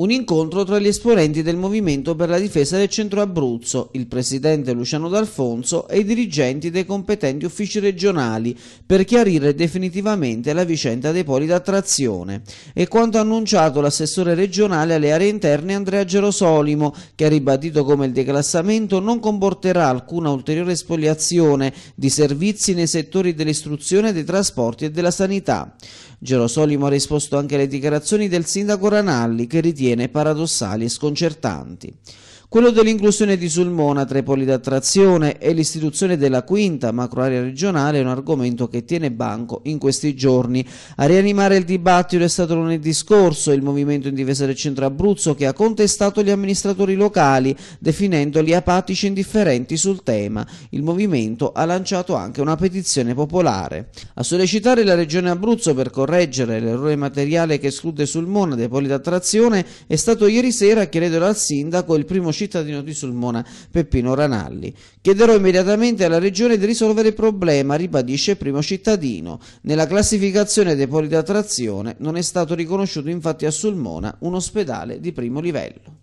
un incontro tra gli esponenti del Movimento per la difesa del Centro Abruzzo, il presidente Luciano D'Alfonso e i dirigenti dei competenti uffici regionali per chiarire definitivamente la vicenda dei poli d'attrazione. E quanto annunciato l'assessore regionale alle aree interne Andrea Gerosolimo, che ha ribadito come il declassamento non comporterà alcuna ulteriore spoliazione di servizi nei settori dell'istruzione, dei trasporti e della sanità. Gerosolimo ha risposto anche alle dichiarazioni del sindaco Ranalli, che ritiene diviene paradossali e sconcertanti quello dell'inclusione di Sulmona tra i poli d'attrazione e l'istituzione della quinta macroarea regionale è un argomento che tiene banco in questi giorni. A rianimare il dibattito è stato lunedì scorso il Movimento in difesa del centro Abruzzo che ha contestato gli amministratori locali definendoli apatici e indifferenti sul tema. Il Movimento ha lanciato anche una petizione popolare. A sollecitare la regione Abruzzo per correggere l'errore materiale che esclude Sulmona dai poli d'attrazione è stato ieri sera a chiedere al sindaco il primo cittadino di Sulmona Peppino Ranalli. Chiederò immediatamente alla Regione di risolvere il problema, ribadisce il primo cittadino. Nella classificazione dei poli di attrazione non è stato riconosciuto infatti a Sulmona un ospedale di primo livello.